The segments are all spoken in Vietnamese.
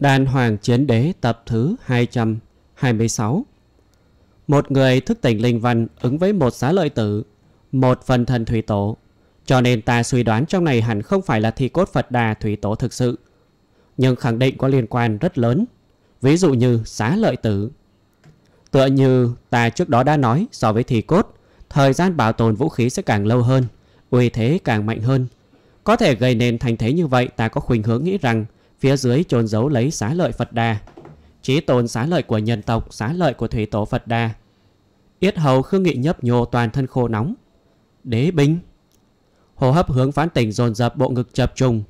Đàn Hoàng Chiến Đế tập thứ 226 Một người thức tỉnh linh văn ứng với một xá lợi tử, một phần thần thủy tổ. Cho nên ta suy đoán trong này hẳn không phải là thi cốt Phật Đà thủy tổ thực sự. Nhưng khẳng định có liên quan rất lớn, ví dụ như xá lợi tử. Tựa như ta trước đó đã nói so với thi cốt, thời gian bảo tồn vũ khí sẽ càng lâu hơn, uy thế càng mạnh hơn. Có thể gây nên thành thế như vậy ta có khuynh hướng nghĩ rằng phía dưới trôn giấu lấy xá lợi Phật Đà, trí tồn xá lợi của nhân tộc, xá lợi của thủy tổ Phật Đà. Yết hầu Khương Nghị nhấp nhô toàn thân khô nóng. Đế binh. Hồ hấp hướng phán tỉnh dồn dập bộ ngực chập trùng.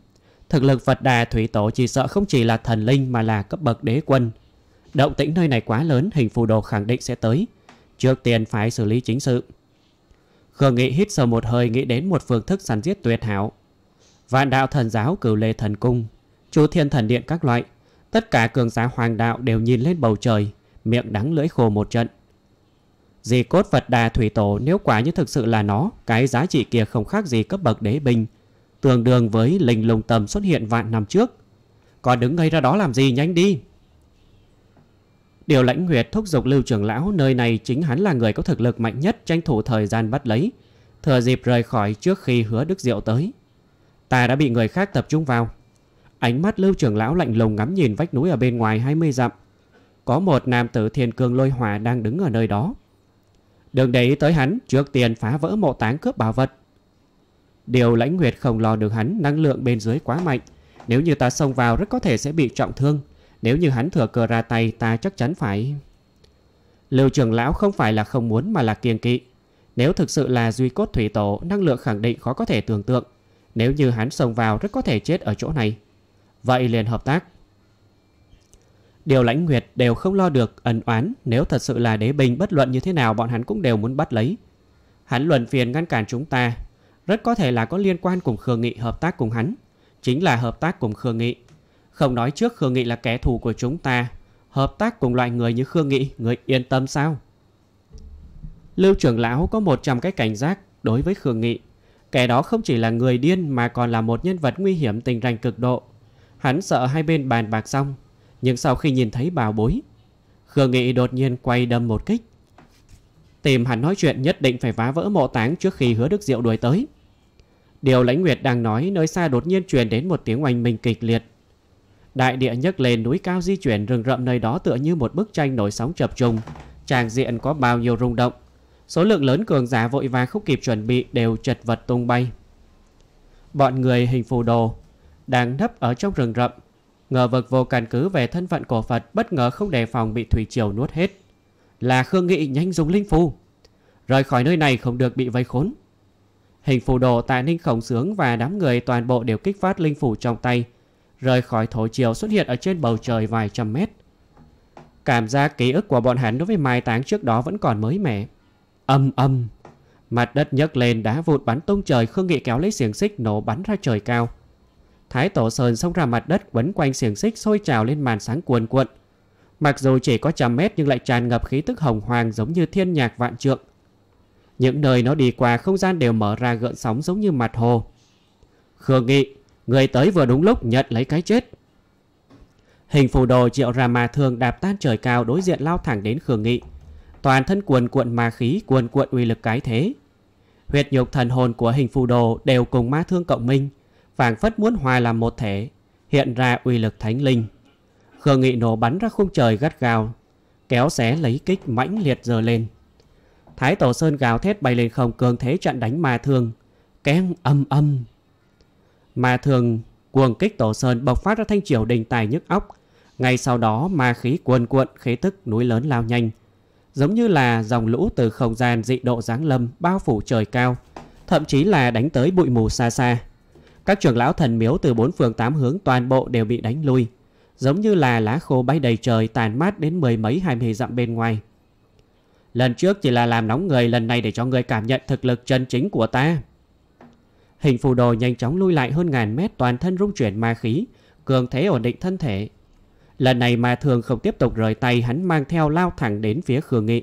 Thực lực Phật Đà thủy tổ chỉ sợ không chỉ là thần linh mà là cấp bậc đế quân. Động tĩnh nơi này quá lớn, hình phù đồ khẳng định sẽ tới. Trước tiên phải xử lý chính sự. Khương Nghị hít sâu một hơi nghĩ đến một phương thức săn giết tuyệt hảo. Vạn đạo thần giáo cửu lê thần cung chú thiên thần điện các loại. Tất cả cường giả hoàng đạo đều nhìn lên bầu trời, miệng đắng lưỡi khô một trận. Dì cốt vật Đà Thủy Tổ nếu quả như thực sự là nó, cái giá trị kia không khác gì cấp bậc đế binh, tương đương với linh lùng tầm xuất hiện vạn năm trước. Còn đứng ngây ra đó làm gì nhanh đi. Điều lãnh huyệt thúc giục lưu trưởng lão nơi này chính hắn là người có thực lực mạnh nhất tranh thủ thời gian bắt lấy, thừa dịp rời khỏi trước khi hứa đức diệu tới. Ta đã bị người khác tập trung vào, Ánh mắt Lưu trưởng lão lạnh lùng ngắm nhìn vách núi ở bên ngoài 20 dặm. Có một nam tử thiên cương lôi Hòa đang đứng ở nơi đó. Đừng để ý tới hắn, trước tiền phá vỡ mộ táng cướp bảo vật. Điều lãnh nguyệt không lo được hắn, năng lượng bên dưới quá mạnh. Nếu như ta xông vào rất có thể sẽ bị trọng thương. Nếu như hắn thừa cờ ra tay, ta chắc chắn phải... Lưu trưởng lão không phải là không muốn mà là kiêng kỵ. Nếu thực sự là duy cốt thủy tổ, năng lượng khẳng định khó có thể tưởng tượng. Nếu như hắn xông vào rất có thể chết ở chỗ này. Vậy liền hợp tác Điều lãnh nguyệt đều không lo được ẩn oán Nếu thật sự là đế bình bất luận như thế nào Bọn hắn cũng đều muốn bắt lấy Hắn luận phiền ngăn cản chúng ta Rất có thể là có liên quan cùng Khương Nghị hợp tác cùng hắn Chính là hợp tác cùng Khương Nghị Không nói trước Khương Nghị là kẻ thù của chúng ta Hợp tác cùng loại người như Khương Nghị Người yên tâm sao Lưu trưởng lão có 100 cái cảnh giác Đối với Khương Nghị Kẻ đó không chỉ là người điên Mà còn là một nhân vật nguy hiểm tình rành cực độ Hắn sợ hai bên bàn bạc xong Nhưng sau khi nhìn thấy bảo bối Khương Nghị đột nhiên quay đâm một kích Tìm hắn nói chuyện nhất định phải phá vỡ mộ táng Trước khi hứa Đức Diệu đuổi tới Điều lãnh nguyệt đang nói Nơi xa đột nhiên truyền đến một tiếng oanh minh kịch liệt Đại địa nhấc lên núi cao di chuyển rừng rậm nơi đó tựa như một bức tranh nổi sóng chập trùng Tràng diện có bao nhiêu rung động Số lượng lớn cường giả vội vàng không kịp chuẩn bị đều chật vật tung bay Bọn người hình phù đồ đang nấp ở trong rừng rậm. Ngờ vực vô căn cứ về thân phận của Phật bất ngờ không đề phòng bị thủy triều nuốt hết. Là Khương Nghị nhanh dùng linh phù. Rời khỏi nơi này không được bị vây khốn. Hình phù đồ tại Ninh Khổng Sướng và đám người toàn bộ đều kích phát linh phù trong tay. Rời khỏi thổ triều xuất hiện ở trên bầu trời vài trăm mét. Cảm giác ký ức của bọn hắn đối với mai táng trước đó vẫn còn mới mẻ. Âm âm. Mặt đất nhấc lên đá vụt bắn tung trời Khương Nghị kéo lấy xiềng xích nổ bắn ra trời cao. Thái Tổ Sơn xông ra mặt đất quấn quanh xiềng xích sôi trào lên màn sáng cuồn cuộn. Mặc dù chỉ có trăm mét nhưng lại tràn ngập khí tức hồng hoàng giống như thiên nhạc vạn trượng. Những nơi nó đi qua không gian đều mở ra gợn sóng giống như mặt hồ. Khương Nghị, người tới vừa đúng lúc nhận lấy cái chết. Hình phù đồ triệu ra mà thường đạp tan trời cao đối diện lao thẳng đến Khương Nghị. Toàn thân cuồn cuộn ma khí cuồn cuộn uy lực cái thế. Huyệt nhục thần hồn của hình phù đồ đều cùng ma thương cộng minh phảng phất muốn hòa làm một thể, hiện ra uy lực thánh linh. Khương Nghị nổ bắn ra khung trời gắt gao, kéo xé lấy kích mãnh liệt giơ lên. Thái Tổ Sơn gào thét bay lên không cường thế trận đánh ma thương, keng âm âm. Ma thương cuồng kích Tổ Sơn bộc phát ra thanh triều đình tài nhức óc, ngay sau đó ma khí cuồn cuộn khí tức núi lớn lao nhanh, giống như là dòng lũ từ không gian dị độ giáng lâm bao phủ trời cao, thậm chí là đánh tới bụi mù xa xa. Các trưởng lão thần miếu từ bốn phường tám hướng toàn bộ đều bị đánh lui, giống như là lá khô bay đầy trời tàn mát đến mười mấy hai mươi dặm bên ngoài. Lần trước chỉ là làm nóng người lần này để cho người cảm nhận thực lực chân chính của ta. Hình phù đồ nhanh chóng lui lại hơn ngàn mét toàn thân rung chuyển ma khí, cường thế ổn định thân thể. Lần này mà thường không tiếp tục rời tay hắn mang theo lao thẳng đến phía Khương Nghị.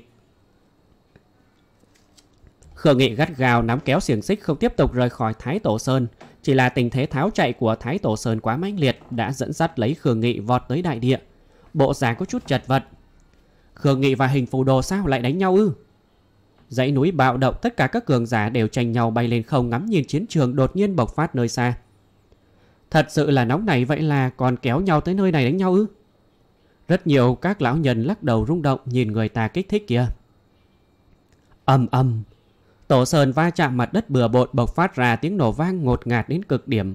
Khương Nghị gắt gào nắm kéo xiềng xích không tiếp tục rời khỏi Thái Tổ Sơn, chỉ là tình thế tháo chạy của Thái Tổ Sơn quá mãnh liệt đã dẫn dắt lấy Khương Nghị vọt tới đại địa. Bộ dáng có chút chật vật. Khương Nghị và hình phù đồ sao lại đánh nhau ư? Dãy núi bạo động tất cả các cường giả đều tranh nhau bay lên không ngắm nhìn chiến trường đột nhiên bộc phát nơi xa. Thật sự là nóng này vậy là còn kéo nhau tới nơi này đánh nhau ư? Rất nhiều các lão nhân lắc đầu rung động nhìn người ta kích thích kìa Âm âm, Tổ sơn va chạm mặt đất bừa bộn bộc phát ra tiếng nổ vang ngột ngạt đến cực điểm.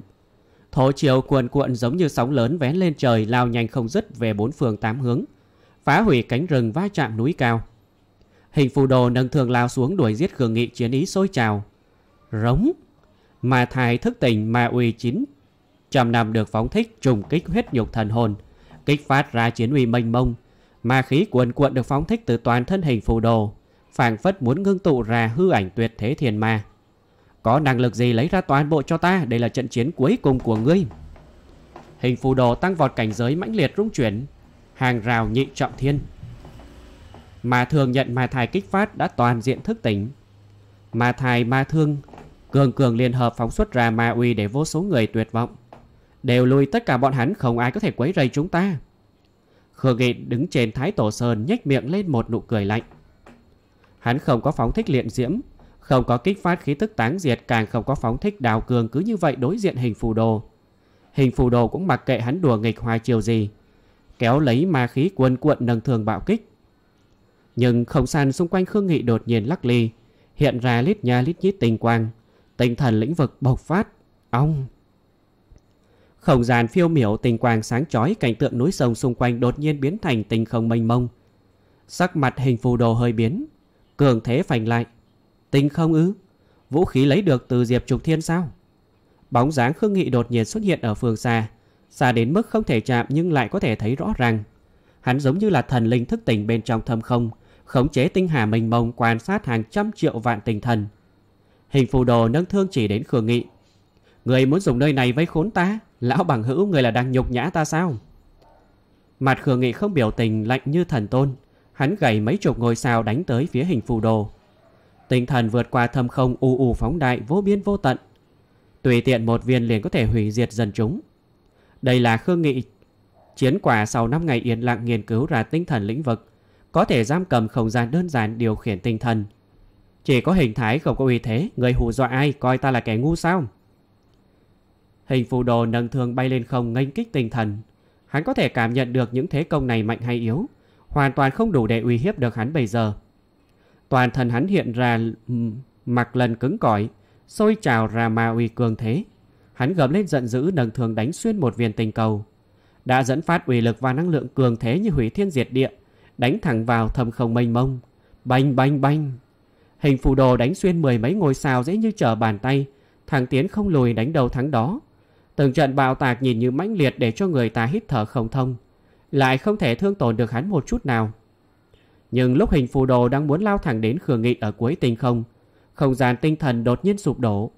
Thổ chiều cuồn cuộn giống như sóng lớn vén lên trời lao nhanh không dứt về bốn phương tám hướng, phá hủy cánh rừng va chạm núi cao. Hình phù đồ nâng thường lao xuống đuổi giết cường nghị chiến ý sôi trào. Rống! Mà thai thức tỉnh ma uy chín. Trầm năm được phóng thích trùng kích huyết nhục thần hồn, kích phát ra chiến uy mênh mông. Ma khí cuồn cuộn được phóng thích từ toàn thân hình phù đồ, phảng phất muốn ngưng tụ ra hư ảnh tuyệt thế thiên ma. Có năng lực gì lấy ra toàn bộ cho ta, đây là trận chiến cuối cùng của ngươi. Hình phù đồ tăng vọt cảnh giới mãnh liệt rung chuyển, hàng rào nhị trọng thiên. Mà thường nhận ma thai kích phát đã toàn diện thức tỉnh. Ma thai ma thương, cường cường liên hợp phóng xuất ra ma uy để vô số người tuyệt vọng. Đều lùi tất cả bọn hắn không ai có thể quấy rầy chúng ta. Khờ Nghị đứng trên Thái Tổ Sơn nhếch miệng lên một nụ cười lạnh. Hắn không có phóng thích liệm diễm, không có kích phát khí tức táng diệt càng không có phóng thích đào cường cứ như vậy đối diện hình phù đồ. Hình phù đồ cũng mặc kệ hắn đùa nghịch hoài chiều gì, kéo lấy ma khí cuồn cuộn nâng thường bạo kích. Nhưng không gian xung quanh Khương Nghị đột nhiên lắc ly, hiện ra lít nha lít nhít tình quang, tinh thần lĩnh vực bộc phát, ong. Không gian phiêu miểu tình quang sáng chói cảnh tượng núi sông xung quanh đột nhiên biến thành tinh không mênh mông. Sắc mặt hình phù đồ hơi biến, Cường thế phành lại tinh không ư Vũ khí lấy được từ Diệp Trục Thiên sao Bóng dáng Khương Nghị đột nhiên xuất hiện ở phương xa Xa đến mức không thể chạm nhưng lại có thể thấy rõ ràng Hắn giống như là thần linh thức tỉnh bên trong thâm không Khống chế tinh hà mênh mông quan sát hàng trăm triệu vạn tinh thần Hình phù đồ nâng thương chỉ đến Khương Nghị Người muốn dùng nơi này vây khốn ta Lão bằng hữu người là đang nhục nhã ta sao Mặt Khương Nghị không biểu tình lạnh như thần tôn hắn gầy mấy chục ngôi sao đánh tới phía hình phù đồ. Tinh thần vượt qua thâm không u u phóng đại vô biên vô tận. Tùy tiện một viên liền có thể hủy diệt dần chúng. Đây là khương nghị chiến quả sau 5 ngày yên lặng nghiên cứu ra tinh thần lĩnh vực, có thể giam cầm không gian đơn giản điều khiển tinh thần. Chỉ có hình thái không có uy thế, người hù dọa ai coi ta là kẻ ngu sao? Hình phù đồ nâng thương bay lên không nghênh kích tinh thần. Hắn có thể cảm nhận được những thế công này mạnh hay yếu, hoàn toàn không đủ để uy hiếp được hắn bây giờ. Toàn thân hắn hiện ra mặc lần cứng cỏi, sôi trào ra ma uy cường thế. Hắn gầm lên giận dữ nâng thường đánh xuyên một viên tinh cầu. Đã dẫn phát uy lực và năng lượng cường thế như hủy thiên diệt địa, đánh thẳng vào thâm không mênh mông. Banh banh banh. Hình phù đồ đánh xuyên mười mấy ngôi sao dễ như trở bàn tay, thằng Tiến không lùi đánh đầu thắng đó. Từng trận bạo tạc nhìn như mãnh liệt để cho người ta hít thở không thông lại không thể thương tổn được hắn một chút nào. Nhưng lúc hình phù đồ đang muốn lao thẳng đến Khương Nghị ở cuối tinh không, không gian tinh thần đột nhiên sụp đổ.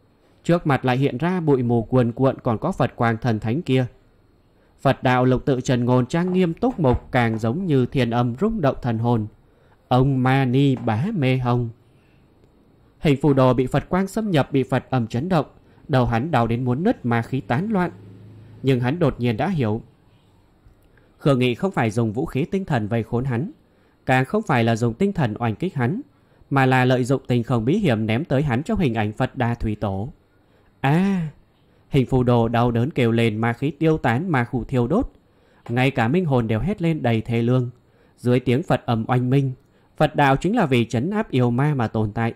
Trước mặt lại hiện ra bụi mù cuồn cuộn còn có Phật quang thần thánh kia. Phật đạo lục tự trần ngôn trang nghiêm túc mục càng giống như thiền âm rung động thần hồn. Ông ma ni bá mê hồng. Hình phù đồ bị Phật quang xâm nhập bị Phật âm chấn động, đầu hắn đau đến muốn nứt mà khí tán loạn. Nhưng hắn đột nhiên đã hiểu, Khương Nghị không phải dùng vũ khí tinh thần vây khốn hắn, càng không phải là dùng tinh thần oanh kích hắn, mà là lợi dụng tình không bí hiểm ném tới hắn trong hình ảnh Phật Đa Thủy Tổ. À, hình phù đồ đau đớn kêu lên ma khí tiêu tán ma khủ thiêu đốt, ngay cả minh hồn đều hét lên đầy thê lương. Dưới tiếng Phật ầm oanh minh, Phật đạo chính là vì chấn áp yêu ma mà tồn tại.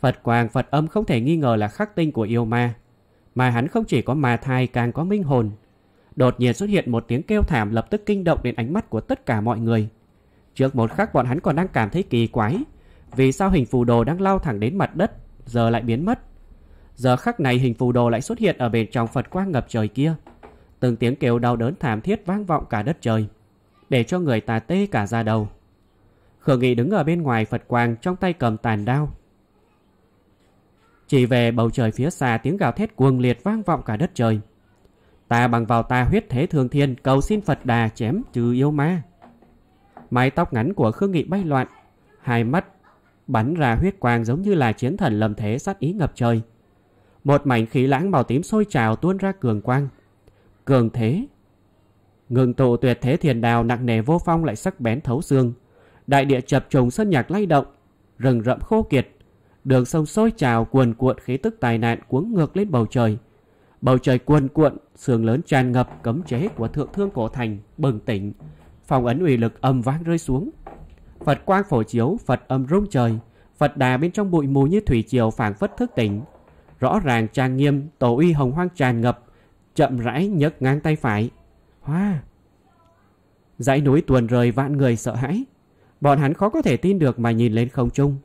Phật quang Phật âm không thể nghi ngờ là khắc tinh của yêu ma, mà hắn không chỉ có ma thai càng có minh hồn, Đột nhiên xuất hiện một tiếng kêu thảm lập tức kinh động đến ánh mắt của tất cả mọi người. Trước một khắc bọn hắn còn đang cảm thấy kỳ quái, vì sao hình phù đồ đang lao thẳng đến mặt đất, giờ lại biến mất. Giờ khắc này hình phù đồ lại xuất hiện ở bên trong Phật quang ngập trời kia. Từng tiếng kêu đau đớn thảm thiết vang vọng cả đất trời, để cho người ta tê cả da đầu. Khương Nghị đứng ở bên ngoài Phật quang trong tay cầm tàn đao. Chỉ về bầu trời phía xa tiếng gào thét cuồng liệt vang vọng cả đất trời. Ta bằng vào ta huyết thế thường thiên cầu xin Phật đà chém trừ yêu ma. Mái tóc ngắn của Khương Nghị bay loạn, hai mắt bắn ra huyết quang giống như là chiến thần lầm thế sát ý ngập trời. Một mảnh khí lãng màu tím sôi trào tuôn ra cường quang. Cường thế. Ngừng tụ tuyệt thế thiền đào nặng nề vô phong lại sắc bén thấu xương. Đại địa chập trùng sân nhạc lay động, rừng rậm khô kiệt. Đường sông sôi trào cuồn cuộn khí tức tài nạn cuống ngược lên bầu trời Bầu trời cuồn cuộn, sương lớn tràn ngập cấm chế của thượng thương cổ thành bừng tỉnh. Phòng ấn uy lực âm vang rơi xuống. Phật quang phổ chiếu, Phật âm rung trời. Phật đà bên trong bụi mù như thủy triều phảng phất thức tỉnh. Rõ ràng trang nghiêm, tổ uy hồng hoang tràn ngập. Chậm rãi nhấc ngang tay phải. Hoa! Dãy núi tuần rời vạn người sợ hãi. Bọn hắn khó có thể tin được mà nhìn lên không trung.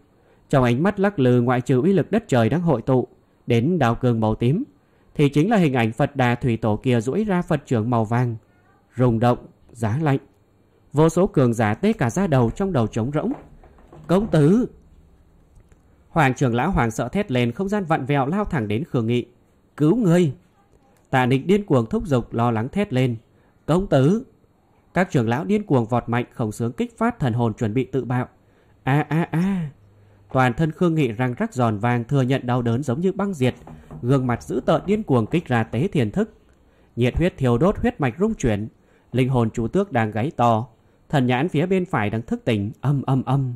Trong ánh mắt lắc lư ngoại trừ uy lực đất trời đang hội tụ, đến đào cường màu tím, thì chính là hình ảnh Phật Đà Thủy Tổ kia duỗi ra Phật trưởng màu vàng, rung động, giá lạnh. Vô số cường giả tê cả da đầu trong đầu trống rỗng. Công tử! Hoàng trưởng lão hoàng sợ thét lên không gian vặn vẹo lao thẳng đến Khương Nghị. Cứu ngươi! Tạ nịch điên cuồng thúc giục lo lắng thét lên. Công tử! Các trưởng lão điên cuồng vọt mạnh khổng sướng kích phát thần hồn chuẩn bị tự bạo. a a a Toàn thân Khương Nghị răng rắc giòn vàng thừa nhận đau đớn giống như băng diệt, gương mặt dữ tợn điên cuồng kích ra tế thiền thức. Nhiệt huyết thiêu đốt huyết mạch rung chuyển, linh hồn chủ tước đang gáy to, thần nhãn phía bên phải đang thức tỉnh âm âm âm.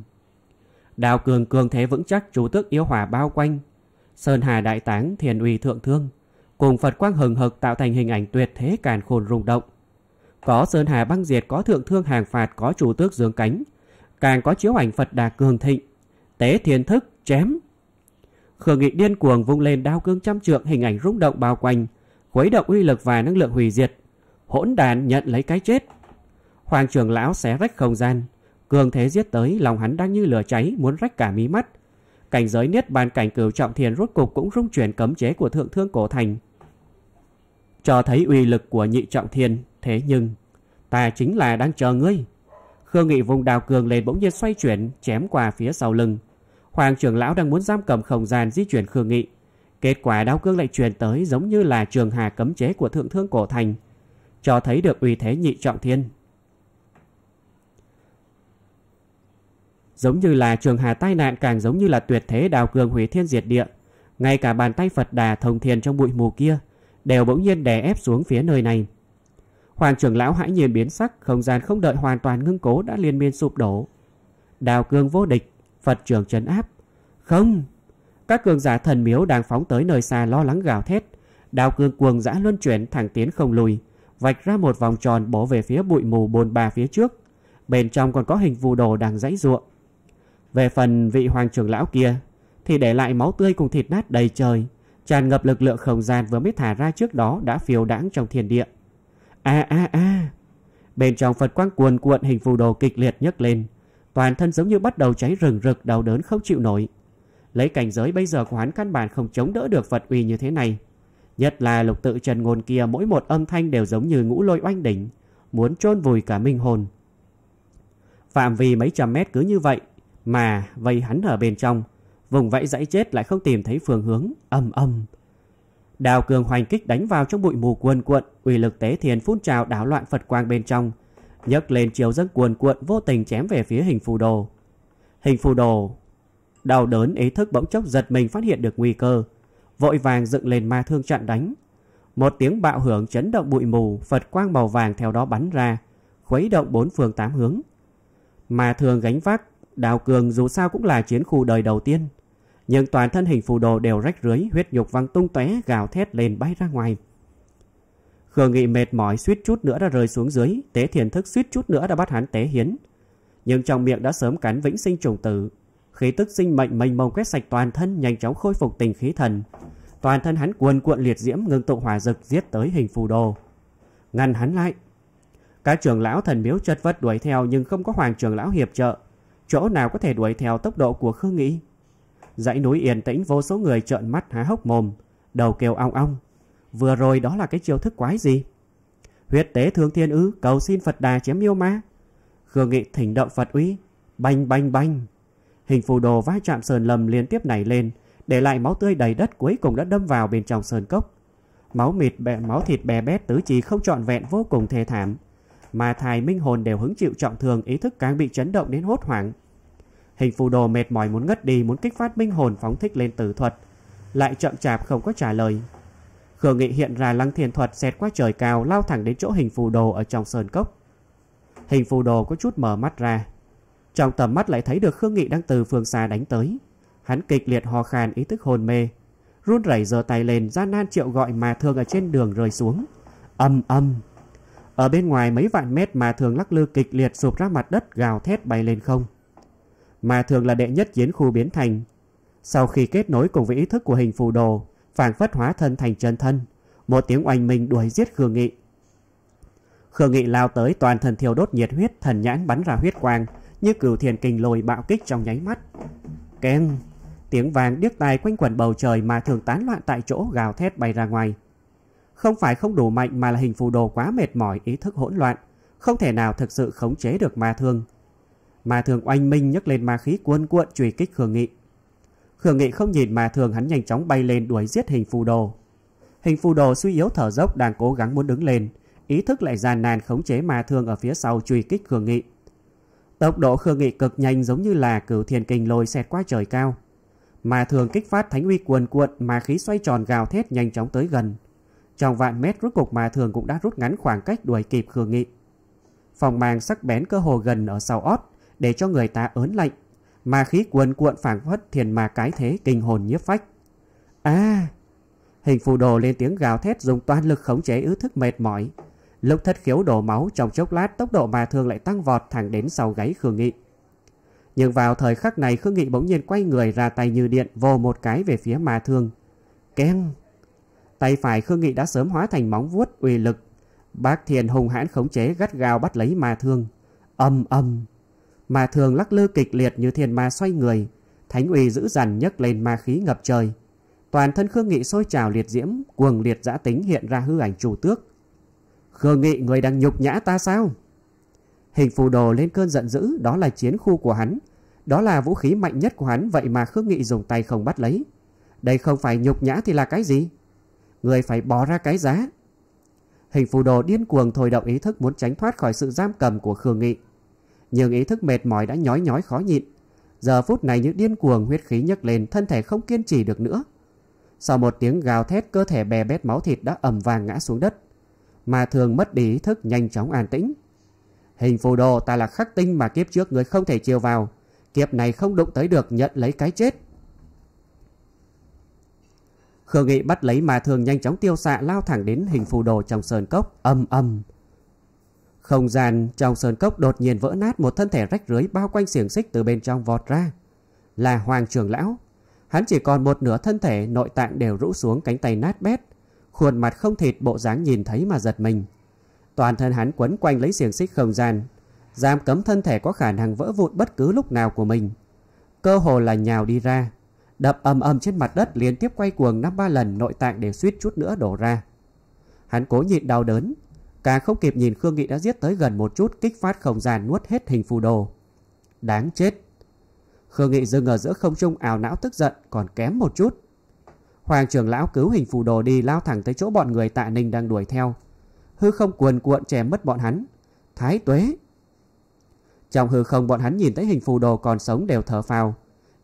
Đào cường cường thế vững chắc chủ tước yêu hỏa bao quanh, sơn hà đại táng thiền uy thượng thương, cùng Phật quang hừng hực tạo thành hình ảnh tuyệt thế càn khôn rung động. Có sơn hà băng diệt, có thượng thương hàng phạt, có chủ tước dương cánh, càng có chiếu ảnh Phật đà cường thịnh tế thiên thức, chém. Khương Nghị điên cuồng vung lên đao cương trăm trượng hình ảnh rung động bao quanh, khuấy động uy lực và năng lượng hủy diệt. Hỗn đàn nhận lấy cái chết. Hoàng trưởng lão xé rách không gian, cường thế giết tới, lòng hắn đang như lửa cháy, muốn rách cả mí mắt. Cảnh giới niết bàn cảnh cửu trọng thiền rốt cục cũng rung chuyển cấm chế của thượng thương cổ thành. Cho thấy uy lực của nhị trọng thiên, thế nhưng, ta chính là đang chờ ngươi. Khương Nghị vùng đào cường lên bỗng nhiên xoay chuyển, chém qua phía sau lưng. Hoàng trưởng lão đang muốn giam cầm không gian di chuyển khương nghị. Kết quả đáo cương lại truyền tới giống như là trường hà cấm chế của thượng thương cổ thành. Cho thấy được uy thế nhị trọng thiên. Giống như là trường hà tai nạn càng giống như là tuyệt thế đào cương hủy thiên diệt địa. Ngay cả bàn tay Phật đà thông thiền trong bụi mù kia đều bỗng nhiên đè ép xuống phía nơi này. Hoàng trưởng lão hãy nhìn biến sắc, không gian không đợi hoàn toàn ngưng cố đã liên miên sụp đổ. Đào cương vô địch, Phật trường trấn áp. Không! Các cường giả thần miếu đang phóng tới nơi xa lo lắng gào thét. Đào cương cuồng dã luân chuyển thẳng tiến không lùi. Vạch ra một vòng tròn bổ về phía bụi mù bồn bà phía trước. Bên trong còn có hình phù đồ đang dãy ruộng. Về phần vị hoàng trưởng lão kia thì để lại máu tươi cùng thịt nát đầy trời. Tràn ngập lực lượng không gian vừa mới thả ra trước đó đã phiêu đãng trong thiên địa. a a a Bên trong Phật quang cuồn cuộn hình phù đồ kịch liệt nhấc lên toàn thân giống như bắt đầu cháy rừng rực đau đớn không chịu nổi. Lấy cảnh giới bây giờ của hắn căn bản không chống đỡ được vật uy như thế này. Nhất là lục tự trần ngôn kia mỗi một âm thanh đều giống như ngũ lôi oanh đỉnh, muốn chôn vùi cả minh hồn. Phạm vi mấy trăm mét cứ như vậy, mà vây hắn ở bên trong, vùng vẫy dãy chết lại không tìm thấy phương hướng, âm âm. Đào cường hoành kích đánh vào trong bụi mù cuồn cuộn, uy lực tế thiền phun trào đảo loạn Phật quang bên trong, nhấc lên chiều giấc cuồn cuộn vô tình chém về phía hình phù đồ. Hình phù đồ đau đớn ý thức bỗng chốc giật mình phát hiện được nguy cơ, vội vàng dựng lên ma thương chặn đánh. Một tiếng bạo hưởng chấn động bụi mù, Phật quang màu vàng theo đó bắn ra, khuấy động bốn phương tám hướng. Ma thương gánh vác, đào cường dù sao cũng là chiến khu đời đầu tiên, nhưng toàn thân hình phù đồ đều rách rưới, huyết nhục văng tung tóe gào thét lên bay ra ngoài. Khương Nghị mệt mỏi suýt chút nữa đã rơi xuống dưới, tế thiền thức suýt chút nữa đã bắt hắn tế hiến. Nhưng trong miệng đã sớm cắn vĩnh sinh trùng tử. Khí tức sinh mệnh mênh mông quét sạch toàn thân nhanh chóng khôi phục tình khí thần. Toàn thân hắn cuồn cuộn liệt diễm ngưng tụ hỏa dực giết tới hình phù đồ. Ngăn hắn lại. Các trưởng lão thần miếu chật vật đuổi theo nhưng không có hoàng trưởng lão hiệp trợ. Chỗ nào có thể đuổi theo tốc độ của Khương Nghị? Dãy núi yên tĩnh vô số người trợn mắt há hốc mồm, đầu kêu ong ong, Vừa rồi đó là cái chiêu thức quái gì? Huyết tế thương thiên ư, cầu xin Phật đà chém yêu ma. Khương Nghị thỉnh động Phật uy, banh banh banh. Hình phù đồ vai chạm sườn lầm liên tiếp nảy lên, để lại máu tươi đầy đất cuối cùng đã đâm vào bên trong sơn cốc. Máu mịt bẹ, máu thịt bè bét tứ chi không trọn vẹn vô cùng thê thảm. Mà thai minh hồn đều hứng chịu trọng thương ý thức càng bị chấn động đến hốt hoảng. Hình phù đồ mệt mỏi muốn ngất đi muốn kích phát minh hồn phóng thích lên tử thuật. Lại chậm chạp không có trả lời Khương Nghị hiện ra lăng thiên thuật xẹt qua trời cao lao thẳng đến chỗ hình phù đồ ở trong sơn cốc. Hình phù đồ có chút mở mắt ra. Trong tầm mắt lại thấy được Khương Nghị đang từ phương xa đánh tới. Hắn kịch liệt ho khan ý thức hồn mê. Run rẩy giơ tay lên gian nan triệu gọi mà thương ở trên đường rơi xuống. Âm âm. Ở bên ngoài mấy vạn mét mà thường lắc lư kịch liệt sụp ra mặt đất gào thét bay lên không. Mà thường là đệ nhất chiến khu biến thành. Sau khi kết nối cùng với ý thức của hình phù đồ, phảng phất hóa thân thành chân thân. Một tiếng oanh minh đuổi giết Khương Nghị. Khương Nghị lao tới toàn thân thiêu đốt nhiệt huyết, thần nhãn bắn ra huyết quang, như cửu thiền kình lồi bạo kích trong nháy mắt. Keng! Tiếng vàng điếc tai quanh quẩn bầu trời mà thường tán loạn tại chỗ gào thét bay ra ngoài. Không phải không đủ mạnh mà là hình phù đồ quá mệt mỏi ý thức hỗn loạn, không thể nào thực sự khống chế được ma thương. Ma thương oanh minh nhấc lên ma khí cuôn cuộn truy kích Khương Nghị. Khương Nghị không nhìn mà thường hắn nhanh chóng bay lên đuổi giết hình phù đồ. Hình phù đồ suy yếu thở dốc đang cố gắng muốn đứng lên, ý thức lại gian nan khống chế ma thương ở phía sau truy kích Khương Nghị. Tốc độ Khương Nghị cực nhanh giống như là cửu thiền kinh lôi xẹt qua trời cao. Ma thường kích phát thánh uy cuồn cuộn mà khí xoay tròn gào thét nhanh chóng tới gần. Trong vạn mét rốt cục ma thường cũng đã rút ngắn khoảng cách đuổi kịp Khương Nghị. Phòng màng sắc bén cơ hồ gần ở sau ót để cho người ta ớn lạnh ma khí cuồn cuộn phảng phất thiền ma cái thế kinh hồn nhiếp phách. a à, Hình phù đồ lên tiếng gào thét dùng toàn lực khống chế ý thức mệt mỏi. Lúc thất khiếu đổ máu trong chốc lát tốc độ mà thương lại tăng vọt thẳng đến sau gáy Khương Nghị. Nhưng vào thời khắc này Khương Nghị bỗng nhiên quay người ra tay như điện vồ một cái về phía ma thương. Keng! Tay phải Khương Nghị đã sớm hóa thành móng vuốt uy lực. Bác thiền hùng hãn khống chế gắt gao bắt lấy ma thương. Âm âm! mà thường lắc lư kịch liệt như thiên ma xoay người, thánh uy dữ dằn nhấc lên ma khí ngập trời. Toàn thân Khương Nghị sôi trào liệt diễm, cuồng liệt dã tính hiện ra hư ảnh chủ tước. Khương Nghị người đang nhục nhã ta sao? Hình phù đồ lên cơn giận dữ, đó là chiến khu của hắn. Đó là vũ khí mạnh nhất của hắn, vậy mà Khương Nghị dùng tay không bắt lấy. Đây không phải nhục nhã thì là cái gì? Người phải bỏ ra cái giá. Hình phù đồ điên cuồng thôi động ý thức muốn tránh thoát khỏi sự giam cầm của Khương Nghị nhưng ý thức mệt mỏi đã nhói nhói khó nhịn. Giờ phút này những điên cuồng huyết khí nhấc lên, thân thể không kiên trì được nữa. Sau một tiếng gào thét, cơ thể bè bét máu thịt đã ầm vàng ngã xuống đất. Mà thường mất đi ý thức nhanh chóng an tĩnh. Hình phù đồ ta là khắc tinh mà kiếp trước người không thể chiều vào. Kiếp này không đụng tới được nhận lấy cái chết. Khương Nghị bắt lấy mà thường nhanh chóng tiêu xạ lao thẳng đến hình phù đồ trong sơn cốc, âm âm. Không gian trong sơn cốc đột nhiên vỡ nát một thân thể rách rưới bao quanh xiềng xích từ bên trong vọt ra. Là Hoàng trường lão. Hắn chỉ còn một nửa thân thể nội tạng đều rũ xuống cánh tay nát bét. Khuôn mặt không thịt bộ dáng nhìn thấy mà giật mình. Toàn thân hắn quấn quanh lấy xiềng xích không gian. Giam cấm thân thể có khả năng vỡ vụn bất cứ lúc nào của mình. Cơ hồ là nhào đi ra. Đập ầm ầm trên mặt đất liên tiếp quay cuồng năm ba lần nội tạng đều suýt chút nữa đổ ra. Hắn cố nhịn đau đớn Càng không kịp nhìn Khương Nghị đã giết tới gần một chút kích phát không gian nuốt hết hình phù đồ. Đáng chết! Khương Nghị dừng ở giữa không trung ảo não tức giận còn kém một chút. Hoàng trưởng lão cứu hình phù đồ đi lao thẳng tới chỗ bọn người tạ ninh đang đuổi theo. Hư không cuồn cuộn chém mất bọn hắn. Thái tuế! Trong hư không bọn hắn nhìn thấy hình phù đồ còn sống đều thở phào.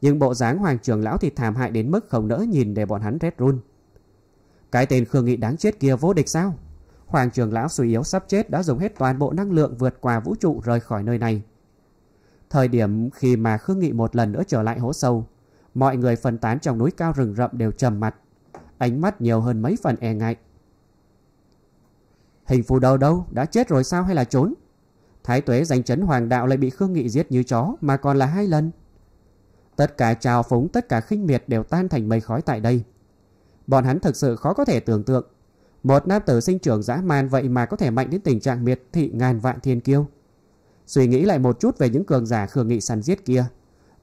Nhưng bộ dáng hoàng trưởng lão thì thảm hại đến mức không nỡ nhìn để bọn hắn rét run. Cái tên Khương Nghị đáng chết kia vô địch sao? Hoàng trường lão suy yếu sắp chết đã dùng hết toàn bộ năng lượng vượt qua vũ trụ rời khỏi nơi này. Thời điểm khi mà Khương Nghị một lần nữa trở lại hố sâu, mọi người phân tán trong núi cao rừng rậm đều trầm mặt, ánh mắt nhiều hơn mấy phần e ngại. Hình phù đâu đâu, đã chết rồi sao hay là trốn? Thái tuế giành chấn hoàng đạo lại bị Khương Nghị giết như chó mà còn là hai lần. Tất cả trào phúng, tất cả khinh miệt đều tan thành mây khói tại đây. Bọn hắn thực sự khó có thể tưởng tượng một nam tử sinh trưởng dã man vậy mà có thể mạnh đến tình trạng miệt thị ngàn vạn thiên kiêu. Suy nghĩ lại một chút về những cường giả khừa nghị săn giết kia.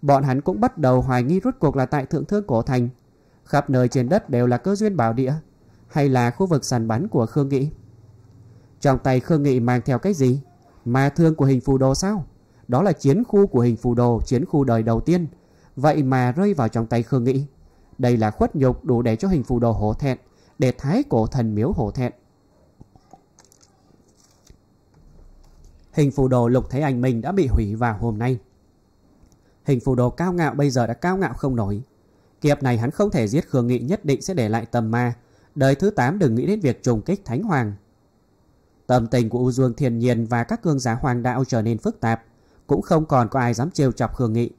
Bọn hắn cũng bắt đầu hoài nghi rốt cuộc là tại thượng thương cổ thành. Khắp nơi trên đất đều là cơ duyên bảo địa. Hay là khu vực sàn bắn của Khương Nghị. Trong tay Khương Nghị mang theo cái gì? Ma thương của hình phù đồ sao? Đó là chiến khu của hình phù đồ, chiến khu đời đầu tiên. Vậy mà rơi vào trong tay Khương Nghị. Đây là khuất nhục đủ để cho hình phù đồ hổ thẹn để thái cổ thần miếu hổ thẹn. Hình phù đồ lục thấy ảnh mình đã bị hủy vào hôm nay. Hình phù đồ cao ngạo bây giờ đã cao ngạo không nổi. Kiếp này hắn không thể giết Khương Nghị nhất định sẽ để lại tầm ma. Đời thứ 8 đừng nghĩ đến việc trùng kích Thánh Hoàng. Tâm tình của U Dương Thiên Nhiên và các cương giả hoàng đạo trở nên phức tạp. Cũng không còn có ai dám trêu chọc Khương Nghị.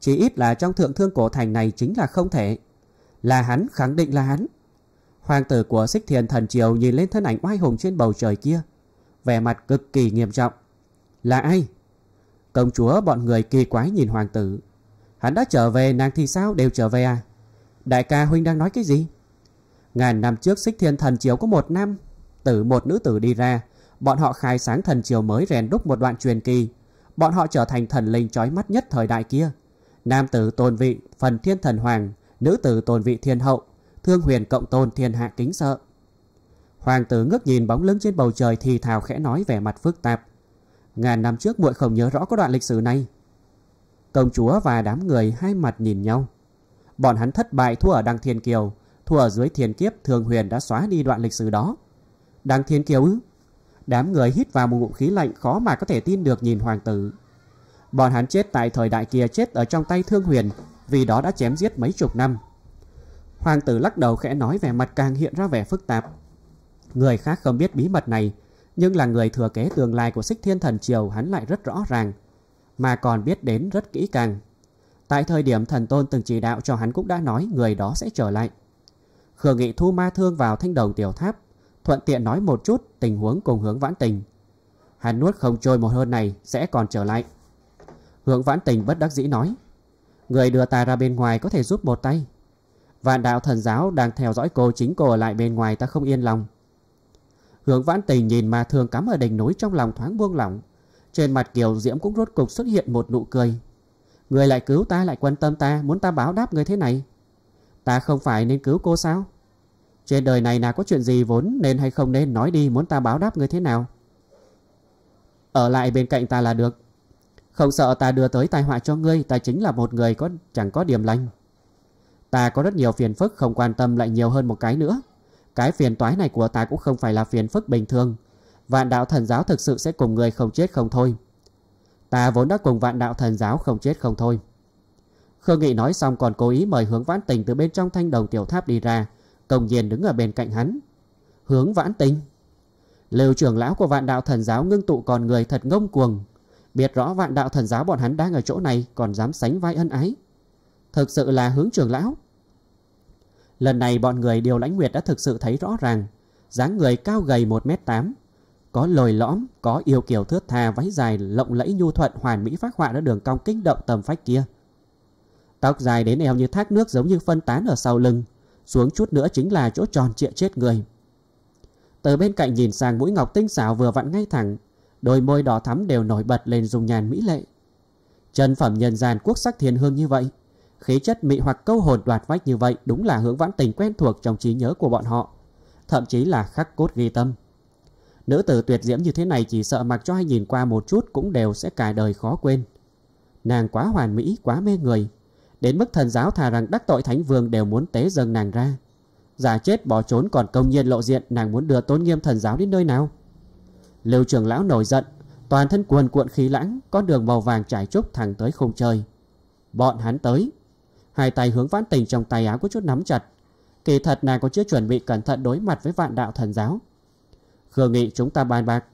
Chỉ ít là trong thượng thương cổ thành này chính là không thể. Là hắn, khẳng định là hắn. Hoàng tử của Sích thiền thần triều nhìn lên thân ảnh oai hùng trên bầu trời kia. Vẻ mặt cực kỳ nghiêm trọng. Là ai? Công chúa bọn người kỳ quái nhìn hoàng tử. Hắn đã trở về nàng thì sao đều trở về à? Đại ca huynh đang nói cái gì? Ngàn năm trước Sích thiên thần triều có một nam tử một nữ tử đi ra. Bọn họ khai sáng thần triều mới rèn đúc một đoạn truyền kỳ. Bọn họ trở thành thần linh chói mắt nhất thời đại kia. Nam tử tôn vị phần thiên thần hoàng, nữ tử tôn vị thiên hậu thương huyền cộng tôn thiên hạ kính sợ. Hoàng tử ngước nhìn bóng lưng trên bầu trời thì thào khẽ nói vẻ mặt phức tạp. Ngàn năm trước muội không nhớ rõ có đoạn lịch sử này. Công chúa và đám người hai mặt nhìn nhau. Bọn hắn thất bại thua ở Đăng Thiên Kiều, thua ở dưới thiên kiếp Thương huyền đã xóa đi đoạn lịch sử đó. Đăng Thiên Kiều ư? Đám người hít vào một ngụm khí lạnh khó mà có thể tin được nhìn hoàng tử. Bọn hắn chết tại thời đại kia chết ở trong tay thương huyền vì đó đã chém giết mấy chục năm Hoàng tử lắc đầu khẽ nói vẻ mặt càng hiện ra vẻ phức tạp. Người khác không biết bí mật này, nhưng là người thừa kế tương lai của Sích Thiên Thần Triều hắn lại rất rõ ràng, mà còn biết đến rất kỹ càng. Tại thời điểm thần tôn từng chỉ đạo cho hắn cũng đã nói người đó sẽ trở lại. Khương Nghị thu ma thương vào thanh đồng tiểu tháp, thuận tiện nói một chút tình huống cùng hướng vãn tình. Hắn nuốt không trôi một hơn này sẽ còn trở lại. Hướng vãn tình bất đắc dĩ nói, người đưa ta ra bên ngoài có thể giúp một tay, Vạn đạo thần giáo đang theo dõi cô chính cô ở lại bên ngoài ta không yên lòng. Hướng vãn tình nhìn mà thường cắm ở đỉnh núi trong lòng thoáng buông lỏng. Trên mặt Kiều Diễm cũng rốt cục xuất hiện một nụ cười. Người lại cứu ta lại quan tâm ta, muốn ta báo đáp người thế này. Ta không phải nên cứu cô sao? Trên đời này nào có chuyện gì vốn nên hay không nên nói đi muốn ta báo đáp người thế nào? Ở lại bên cạnh ta là được. Không sợ ta đưa tới tai họa cho ngươi, ta chính là một người có chẳng có điểm lành. Ta có rất nhiều phiền phức không quan tâm lại nhiều hơn một cái nữa. Cái phiền toái này của ta cũng không phải là phiền phức bình thường. Vạn đạo thần giáo thực sự sẽ cùng người không chết không thôi. Ta vốn đã cùng vạn đạo thần giáo không chết không thôi. Khương Nghị nói xong còn cố ý mời hướng vãn tình từ bên trong thanh đồng tiểu tháp đi ra. Công nhiên đứng ở bên cạnh hắn. Hướng vãn tình. Lưu trưởng lão của vạn đạo thần giáo ngưng tụ còn người thật ngông cuồng. Biết rõ vạn đạo thần giáo bọn hắn đang ở chỗ này còn dám sánh vai ân ái. Thực sự là hướng trưởng lão Lần này bọn người điều lãnh nguyệt đã thực sự thấy rõ ràng dáng người cao gầy 1m8 Có lồi lõm, có yêu kiểu thướt tha váy dài lộng lẫy nhu thuận hoàn mỹ phát họa đã đường cong kích động tầm phách kia Tóc dài đến eo như thác nước giống như phân tán ở sau lưng Xuống chút nữa chính là chỗ tròn trịa chết người Từ bên cạnh nhìn sang mũi ngọc tinh xảo vừa vặn ngay thẳng Đôi môi đỏ thắm đều nổi bật lên dùng nhàn mỹ lệ Chân phẩm nhân gian quốc sắc thiên hương như vậy Khí chất mị hoặc câu hồn đoạt vách như vậy đúng là hướng vãn tình quen thuộc trong trí nhớ của bọn họ. Thậm chí là khắc cốt ghi tâm. Nữ tử tuyệt diễm như thế này chỉ sợ mặc cho hay nhìn qua một chút cũng đều sẽ cài đời khó quên. Nàng quá hoàn mỹ, quá mê người. Đến mức thần giáo thà rằng đắc tội thánh vương đều muốn tế dâng nàng ra. Giả chết bỏ trốn còn công nhiên lộ diện nàng muốn đưa tôn nghiêm thần giáo đến nơi nào. Lưu trưởng lão nổi giận, toàn thân cuồn cuộn khí lãng, con đường màu vàng trải trúc thẳng tới khung trời. Bọn hắn tới, Hai tay hướng vãn tình trong tay áo có chút nắm chặt. Kỳ thật nàng còn chưa chuẩn bị cẩn thận đối mặt với vạn đạo thần giáo. Khương Nghị chúng ta bàn bạc.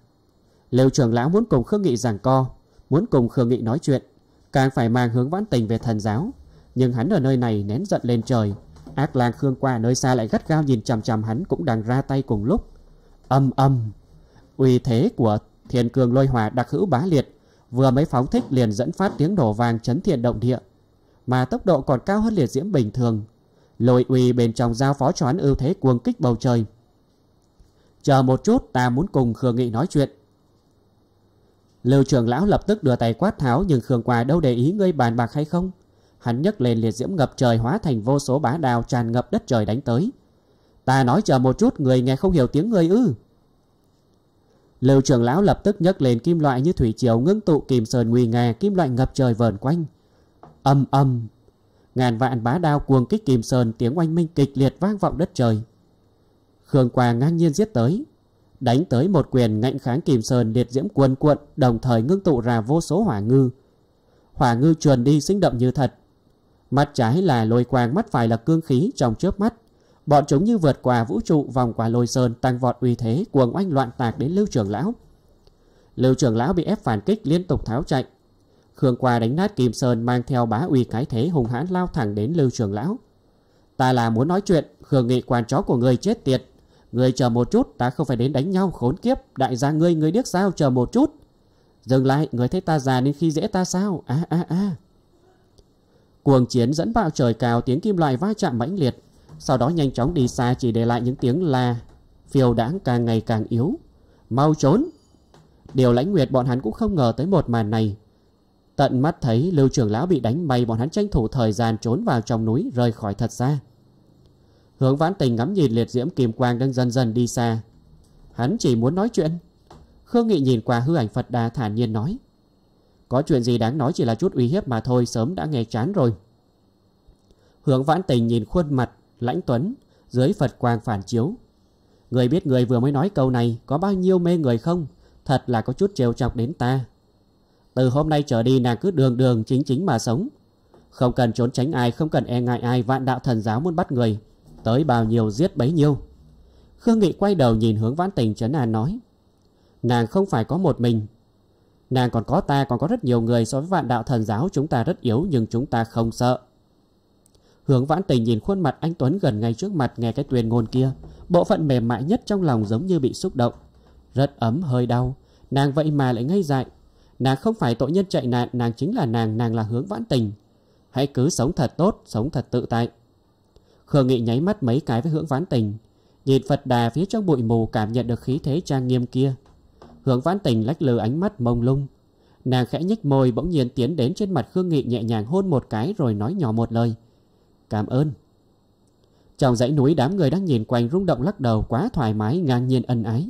Liêu trưởng lão muốn cùng Khương Nghị giảng co, muốn cùng Khương Nghị nói chuyện. Càng phải mang hướng vãn tình về thần giáo. Nhưng hắn ở nơi này nén giận lên trời. Ác lang Khương qua nơi xa lại gắt gao nhìn chằm chằm hắn cũng đang ra tay cùng lúc. Âm âm. Uy thế của thiền cường lôi hòa đặc hữu bá liệt. Vừa mới phóng thích liền dẫn phát tiếng đổ vàng chấn thiện động địa mà tốc độ còn cao hơn liệt diễm bình thường. Lôi uy bên trong giao phó cho hắn ưu thế cuồng kích bầu trời. Chờ một chút ta muốn cùng Khương Nghị nói chuyện. Lưu trưởng lão lập tức đưa tay quát tháo nhưng Khương Quà đâu để ý ngươi bàn bạc hay không. Hắn nhấc lên liệt diễm ngập trời hóa thành vô số bá đào tràn ngập đất trời đánh tới. Ta nói chờ một chút người nghe không hiểu tiếng người ư. Lưu trưởng lão lập tức nhấc lên kim loại như thủy chiều ngưng tụ kìm sờn nguy nga kim loại ngập trời vờn quanh. Âm âm, ngàn vạn bá đao cuồng kích kìm sơn tiếng oanh minh kịch liệt vang vọng đất trời. Khương Quang ngang nhiên giết tới, đánh tới một quyền ngạnh kháng kìm sơn liệt diễm cuồn cuộn đồng thời ngưng tụ ra vô số hỏa ngư. Hỏa ngư truyền đi sinh động như thật. Mắt trái là lôi quang, mắt phải là cương khí trong chớp mắt. Bọn chúng như vượt qua vũ trụ vòng qua lôi sơn tăng vọt uy thế cuồng oanh loạn tạc đến lưu trưởng lão. Lưu trưởng lão bị ép phản kích liên tục tháo chạy Khương Qua đánh nát Kim Sơn mang theo bá uy cái thế hùng hãn lao thẳng đến Lưu Trường Lão. Ta là muốn nói chuyện, Khương Nghị quan chó của người chết tiệt. Người chờ một chút, ta không phải đến đánh nhau khốn kiếp, đại gia ngươi người điếc sao chờ một chút. Dừng lại, người thấy ta già nên khi dễ ta sao? a a a Cuồng chiến dẫn bạo trời cao tiếng kim loại va chạm mãnh liệt, sau đó nhanh chóng đi xa chỉ để lại những tiếng la phiêu đãng càng ngày càng yếu. Mau trốn! Điều lãnh nguyệt bọn hắn cũng không ngờ tới một màn này. Tận mắt thấy lưu trưởng lão bị đánh bay bọn hắn tranh thủ thời gian trốn vào trong núi rời khỏi thật xa. Hướng vãn tình ngắm nhìn liệt diễm kim quang đang dần dần đi xa. Hắn chỉ muốn nói chuyện. Khương Nghị nhìn qua hư ảnh Phật Đà thản nhiên nói. Có chuyện gì đáng nói chỉ là chút uy hiếp mà thôi sớm đã nghe chán rồi. Hướng vãn tình nhìn khuôn mặt, lãnh tuấn, dưới Phật quang phản chiếu. Người biết người vừa mới nói câu này có bao nhiêu mê người không? Thật là có chút trêu chọc đến ta. Từ hôm nay trở đi nàng cứ đường đường chính chính mà sống Không cần trốn tránh ai Không cần e ngại ai Vạn đạo thần giáo muốn bắt người Tới bao nhiêu giết bấy nhiêu Khương Nghị quay đầu nhìn hướng vãn tình chấn an nói Nàng không phải có một mình Nàng còn có ta còn có rất nhiều người So với vạn đạo thần giáo chúng ta rất yếu Nhưng chúng ta không sợ Hướng vãn tình nhìn khuôn mặt anh Tuấn gần ngay trước mặt Nghe cái tuyên ngôn kia Bộ phận mềm mại nhất trong lòng giống như bị xúc động Rất ấm hơi đau Nàng vậy mà lại ngây dại Nàng không phải tội nhân chạy nạn Nàng chính là nàng, nàng là hướng vãn tình Hãy cứ sống thật tốt, sống thật tự tại Khương Nghị nháy mắt mấy cái với hướng vãn tình Nhìn Phật đà phía trong bụi mù Cảm nhận được khí thế trang nghiêm kia Hướng vãn tình lách lừ ánh mắt mông lung Nàng khẽ nhích môi bỗng nhiên tiến đến trên mặt Khương Nghị nhẹ nhàng hôn một cái rồi nói nhỏ một lời Cảm ơn Trong dãy núi đám người đang nhìn quanh rung động lắc đầu quá thoải mái ngang nhiên ân ái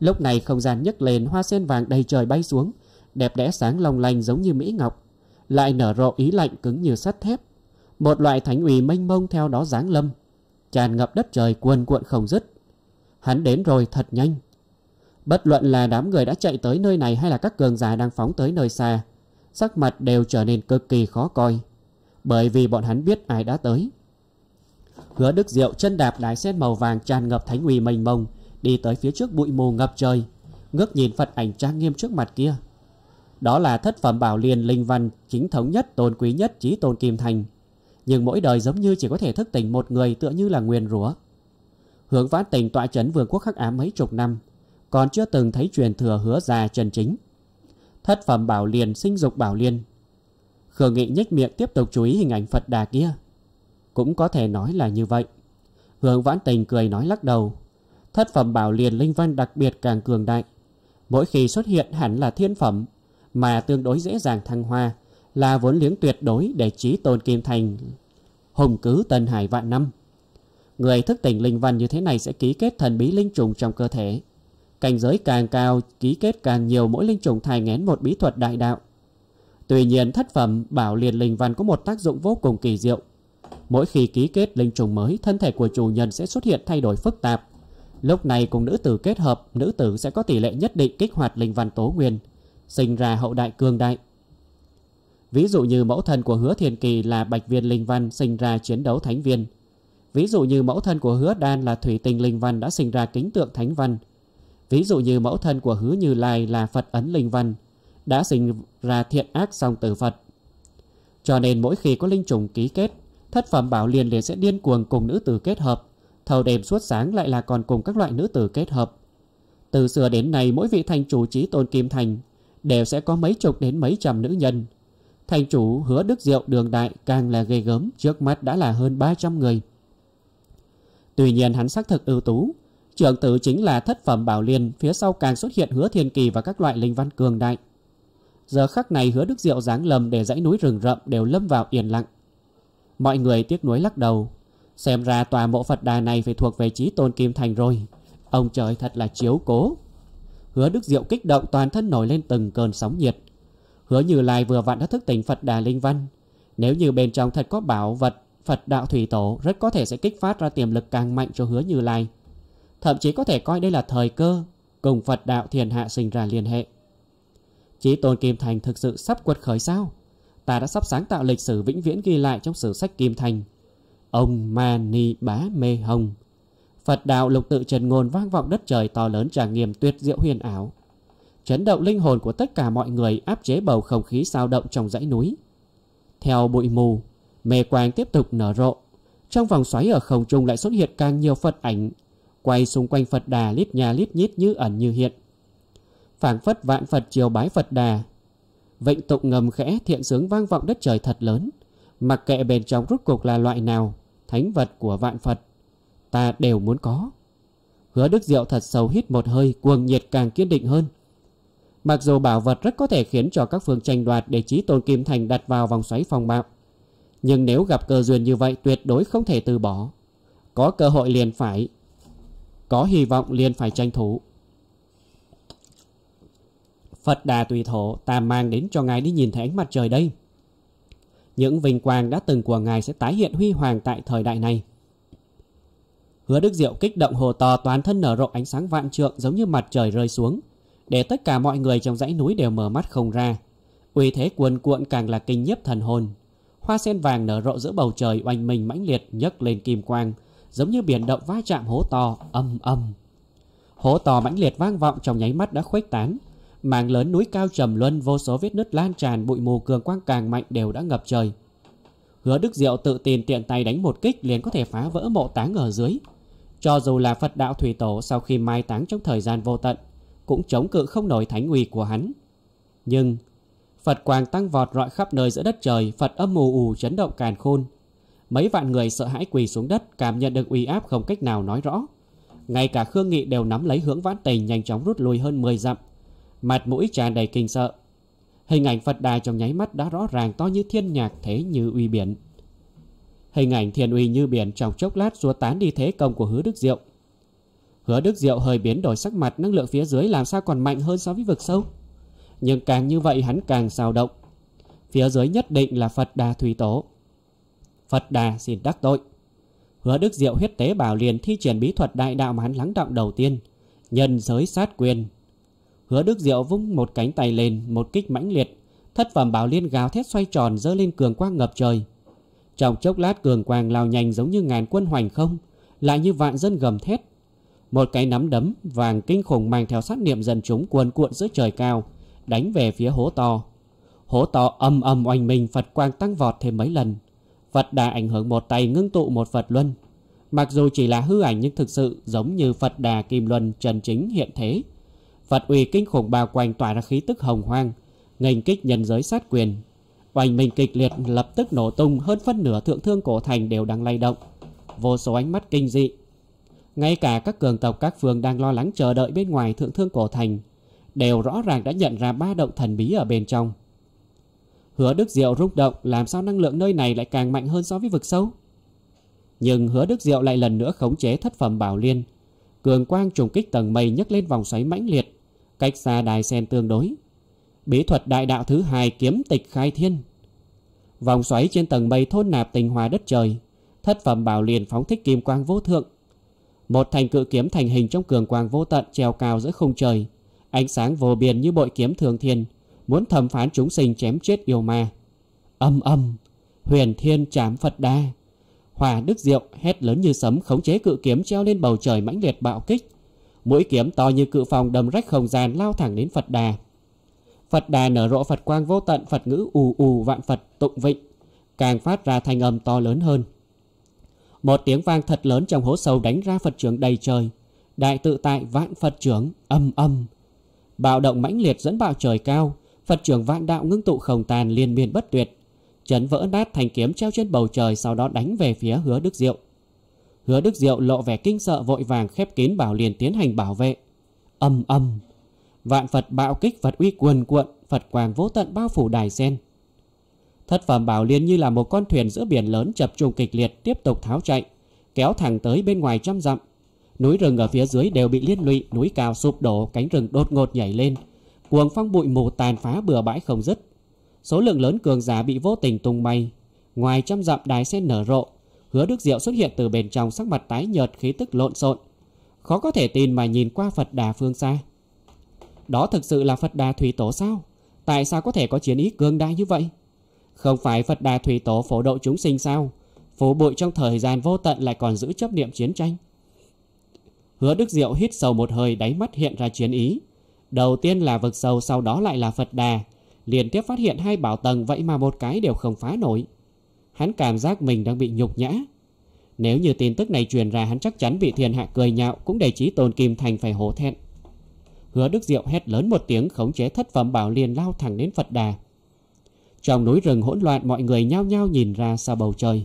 Lúc này không gian nhấc lên hoa sen vàng đầy trời bay xuống đẹp đẽ sáng long lanh giống như mỹ ngọc, lại nở rộ ý lạnh cứng như sắt thép. Một loại thánh ủy mênh mông theo đó giáng lâm, tràn ngập đất trời cuồn cuộn không dứt. Hắn đến rồi thật nhanh. Bất luận là đám người đã chạy tới nơi này hay là các cường giả đang phóng tới nơi xa, sắc mặt đều trở nên cực kỳ khó coi, bởi vì bọn hắn biết ai đã tới. Hứa Đức Diệu chân đạp đại sen màu vàng tràn ngập thánh uy mênh mông, đi tới phía trước bụi mù ngập trời, ngước nhìn Phật ảnh trang nghiêm trước mặt kia, đó là thất phẩm bảo liên linh văn chính thống nhất tôn quý nhất trí tôn kim thành. Nhưng mỗi đời giống như chỉ có thể thức tỉnh một người tựa như là nguyền rủa. Hướng vãn tình tọa trấn vương quốc khắc ám mấy chục năm, còn chưa từng thấy truyền thừa hứa ra chân chính. Thất phẩm bảo liên sinh dục bảo liên Khương Nghị nhếch miệng tiếp tục chú ý hình ảnh Phật Đà kia. Cũng có thể nói là như vậy. Hướng vãn tình cười nói lắc đầu. Thất phẩm bảo liên linh văn đặc biệt càng cường đại. Mỗi khi xuất hiện hẳn là thiên phẩm mà tương đối dễ dàng thăng hoa là vốn liếng tuyệt đối để trí tôn Kim Thành hùng cứ Tân Hải vạn năm. Người thức tỉnh linh văn như thế này sẽ ký kết thần bí linh trùng trong cơ thể. Cảnh giới càng cao, ký kết càng nhiều mỗi linh trùng thai ngén một bí thuật đại đạo. Tuy nhiên thất phẩm bảo liền linh văn có một tác dụng vô cùng kỳ diệu. Mỗi khi ký kết linh trùng mới, thân thể của chủ nhân sẽ xuất hiện thay đổi phức tạp. Lúc này cùng nữ tử kết hợp, nữ tử sẽ có tỷ lệ nhất định kích hoạt linh văn tố nguyên, sinh ra hậu đại cương đại. Ví dụ như mẫu thân của hứa thiền kỳ là bạch viên linh văn sinh ra chiến đấu thánh viên. Ví dụ như mẫu thân của hứa đan là thủy tinh linh văn đã sinh ra kính tượng thánh văn. Ví dụ như mẫu thân của hứa như lai là Phật ấn linh văn đã sinh ra thiện ác song tử Phật. Cho nên mỗi khi có linh trùng ký kết, thất phẩm bảo liền liền sẽ điên cuồng cùng nữ tử kết hợp. Thầu đêm suốt sáng lại là còn cùng các loại nữ tử kết hợp. Từ xưa đến nay mỗi vị thành chủ trí tôn Kim Thành đều sẽ có mấy chục đến mấy trăm nữ nhân. Thành chủ hứa đức diệu đường đại càng là gây gớm, trước mắt đã là hơn 300 người. Tuy nhiên hắn xác thực ưu tú, trưởng tử chính là thất phẩm bảo liên, phía sau càng xuất hiện hứa thiên kỳ và các loại linh văn cường đại. Giờ khắc này hứa đức diệu dáng lầm để dãy núi rừng rậm đều lâm vào yên lặng. Mọi người tiếc nuối lắc đầu, xem ra tòa mộ Phật đà này phải thuộc về trí tôn kim thành rồi. Ông trời thật là chiếu cố. Hứa Đức Diệu kích động toàn thân nổi lên từng cơn sóng nhiệt. Hứa Như Lai vừa vặn đã thức tỉnh Phật Đà Linh Văn. Nếu như bên trong thật có bảo vật Phật Đạo Thủy Tổ rất có thể sẽ kích phát ra tiềm lực càng mạnh cho Hứa Như Lai. Thậm chí có thể coi đây là thời cơ cùng Phật Đạo Thiền Hạ sinh ra liên hệ. Chí Tôn Kim Thành thực sự sắp quật khởi sao? Ta đã sắp sáng tạo lịch sử vĩnh viễn ghi lại trong sử sách Kim Thành. Ông Mani Bá Mê Hồng Phật đạo lục tự trần ngôn vang vọng đất trời to lớn tràng nghiêm tuyệt diệu huyền ảo. Chấn động linh hồn của tất cả mọi người áp chế bầu không khí sao động trong dãy núi. Theo bụi mù, mê quang tiếp tục nở rộ. Trong vòng xoáy ở không trung lại xuất hiện càng nhiều Phật ảnh, quay xung quanh Phật đà lít nhà lít nhít như ẩn như hiện. phảng phất vạn Phật chiều bái Phật đà. Vịnh tụng ngầm khẽ thiện sướng vang vọng đất trời thật lớn, mặc kệ bên trong rút cuộc là loại nào, thánh vật của vạn Phật ta đều muốn có. Hứa Đức Diệu thật sâu hít một hơi, cuồng nhiệt càng kiên định hơn. Mặc dù bảo vật rất có thể khiến cho các phương tranh đoạt để trí tôn kim thành đặt vào vòng xoáy phong bạo. Nhưng nếu gặp cơ duyên như vậy tuyệt đối không thể từ bỏ. Có cơ hội liền phải. Có hy vọng liền phải tranh thủ. Phật đà tùy thổ ta mang đến cho ngài đi nhìn thấy ánh mặt trời đây. Những vinh quang đã từng của ngài sẽ tái hiện huy hoàng tại thời đại này. Hứa Đức Diệu kích động hồ to toàn thân nở rộ ánh sáng vạn trượng giống như mặt trời rơi xuống, để tất cả mọi người trong dãy núi đều mở mắt không ra. Uy thế cuồn cuộn càng là kinh nhiếp thần hồn. Hoa sen vàng nở rộ giữa bầu trời oanh minh mãnh liệt nhấc lên kim quang, giống như biển động va chạm hố to âm âm. Hố to mãnh liệt vang vọng trong nháy mắt đã khuếch tán, màng lớn núi cao trầm luân vô số vết nứt lan tràn bụi mù cường quang càng mạnh đều đã ngập trời. Hứa Đức Diệu tự tin tiện tay đánh một kích liền có thể phá vỡ mộ táng ở dưới, cho dù là Phật đạo Thủy Tổ sau khi mai táng trong thời gian vô tận, cũng chống cự không nổi thánh uy của hắn. Nhưng, Phật quang tăng vọt rọi khắp nơi giữa đất trời, Phật âm mù ù chấn động càn khôn. Mấy vạn người sợ hãi quỳ xuống đất, cảm nhận được uy áp không cách nào nói rõ. Ngay cả Khương Nghị đều nắm lấy hướng vãn tình nhanh chóng rút lui hơn 10 dặm. Mặt mũi tràn đầy kinh sợ. Hình ảnh Phật đài trong nháy mắt đã rõ ràng to như thiên nhạc thế như uy biển. Hình ảnh thiền uy như biển trong chốc lát xua tán đi thế công của hứa Đức Diệu. Hứa Đức Diệu hơi biến đổi sắc mặt năng lượng phía dưới làm sao còn mạnh hơn so với vực sâu. Nhưng càng như vậy hắn càng xào động. Phía dưới nhất định là Phật Đà Thủy tổ Phật Đà xin đắc tội. Hứa Đức Diệu huyết tế bảo liền thi triển bí thuật đại đạo mà hắn lắng động đầu tiên. Nhân giới sát quyền. Hứa Đức Diệu vung một cánh tay lên, một kích mãnh liệt. Thất phẩm bảo liên gào thét xoay tròn dơ lên cường quang ngập trời. Trong chốc lát cường quang lao nhanh giống như ngàn quân hoành không, lại như vạn dân gầm thét. Một cái nắm đấm vàng kinh khủng mang theo sát niệm dân chúng cuồn cuộn giữa trời cao, đánh về phía hố to. Hố to âm âm oanh minh Phật quang tăng vọt thêm mấy lần. Phật đà ảnh hưởng một tay ngưng tụ một Phật luân. Mặc dù chỉ là hư ảnh nhưng thực sự giống như Phật đà kim luân trần chính hiện thế. Phật uy kinh khủng bao quanh tỏa ra khí tức hồng hoang, nghênh kích nhân giới sát quyền Oanh mình kịch liệt lập tức nổ tung hơn phân nửa thượng thương cổ thành đều đang lay động. Vô số ánh mắt kinh dị. Ngay cả các cường tộc các phương đang lo lắng chờ đợi bên ngoài thượng thương cổ thành đều rõ ràng đã nhận ra ba động thần bí ở bên trong. Hứa Đức Diệu rung động làm sao năng lượng nơi này lại càng mạnh hơn so với vực sâu. Nhưng Hứa Đức Diệu lại lần nữa khống chế thất phẩm bảo liên. Cường quang trùng kích tầng mây nhấc lên vòng xoáy mãnh liệt, cách xa đài sen tương đối. Bí thuật đại đạo thứ hai kiếm tịch khai thiên Vòng xoáy trên tầng mây thôn nạp tình hòa đất trời Thất phẩm bảo liền phóng thích kim quang vô thượng Một thành cự kiếm thành hình trong cường quang vô tận treo cao giữa không trời Ánh sáng vô biên như bội kiếm thường thiên Muốn thẩm phán chúng sinh chém chết yêu ma Âm âm Huyền thiên chạm Phật đa Hòa Đức Diệu hét lớn như sấm khống chế cự kiếm treo lên bầu trời mãnh liệt bạo kích. Mũi kiếm to như cự phòng đầm rách không gian lao thẳng đến Phật Đà. Phật đà nở rộ Phật quang vô tận Phật ngữ ù ù vạn Phật tụng vịnh Càng phát ra thanh âm to lớn hơn Một tiếng vang thật lớn trong hố sâu đánh ra Phật trưởng đầy trời Đại tự tại vạn Phật trưởng âm âm Bạo động mãnh liệt dẫn bạo trời cao Phật trưởng vạn đạo ngưng tụ không tàn liên miên bất tuyệt Chấn vỡ nát thành kiếm treo trên bầu trời Sau đó đánh về phía hứa Đức Diệu Hứa Đức Diệu lộ vẻ kinh sợ vội vàng khép kín bảo liền tiến hành bảo vệ Âm âm Vạn Phật bạo kích Phật uy cuồn cuộn, Phật quàng vô tận bao phủ đài sen. Thất phẩm bảo liên như là một con thuyền giữa biển lớn chập trùng kịch liệt tiếp tục tháo chạy, kéo thẳng tới bên ngoài trăm dặm. Núi rừng ở phía dưới đều bị liên lụy, núi cao sụp đổ, cánh rừng đột ngột nhảy lên. Cuồng phong bụi mù tàn phá bừa bãi không dứt. Số lượng lớn cường giả bị vô tình tung bay. Ngoài trăm dặm đài sen nở rộ, hứa đức diệu xuất hiện từ bên trong sắc mặt tái nhợt khí tức lộn xộn. Khó có thể tin mà nhìn qua Phật đà phương xa. Đó thực sự là Phật Đà Thủy Tổ sao? Tại sao có thể có chiến ý cương đại như vậy? Không phải Phật Đà Thủy Tổ phổ độ chúng sinh sao? Phổ bụi trong thời gian vô tận lại còn giữ chấp niệm chiến tranh. Hứa Đức Diệu hít sầu một hơi đáy mắt hiện ra chiến ý. Đầu tiên là vực sâu sau đó lại là Phật Đà. Liên tiếp phát hiện hai bảo tầng vậy mà một cái đều không phá nổi. Hắn cảm giác mình đang bị nhục nhã. Nếu như tin tức này truyền ra hắn chắc chắn bị thiên hạ cười nhạo cũng để trí tôn Kim Thành phải hổ thẹn. Hứa Đức Diệu hét lớn một tiếng khống chế thất phẩm bảo liền lao thẳng đến Phật Đà. Trong núi rừng hỗn loạn mọi người nhao nhao nhìn ra xa bầu trời.